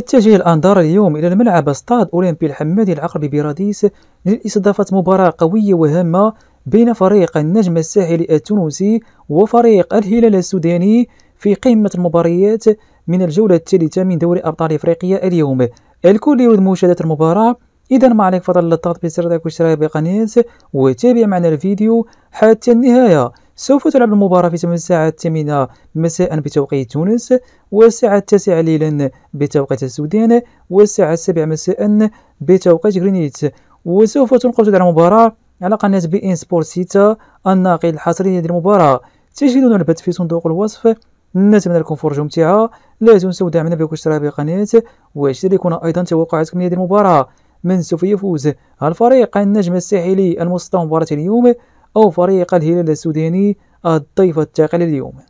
تتجه الأندار اليوم إلى الملعب استاد أولمبي الحمادي العقربي براديس لإستضافة مباراة قوية وهامة بين فريق النجم الساحلي التونسي وفريق الهلال السوداني في قمة المباريات من الجولة الثالثة من دوري أبطال إفريقيا اليوم الكل يريد مشاهدة المباراة إذا ما عليك فضل الضغط بزر لايك واشتراك بقناة وتابع معنا الفيديو حتى النهاية سوف تلعب المباراة في الساعة الثامنة مساء بتوقيت تونس والساعة التاسعة ليلا بتوقيت السودان والساعة السابعة مساء بتوقيت غرينيت وسوف تنقل تلعب المباراة على قناة بي إن سبورت سيتا الناقل الحصري للمباراة تجدون البث في صندوق الوصف نتمنى لكم فرجة ممتعة لا تنسوا دعمنا باشتراك القناة واشتركونا أيضا توقعاتكم لهذه المباراة من سوف يفوز الفريق النجم الساحلي المستوى مباراة اليوم أو فريق الهلال السوداني الضيف الثقيل اليوم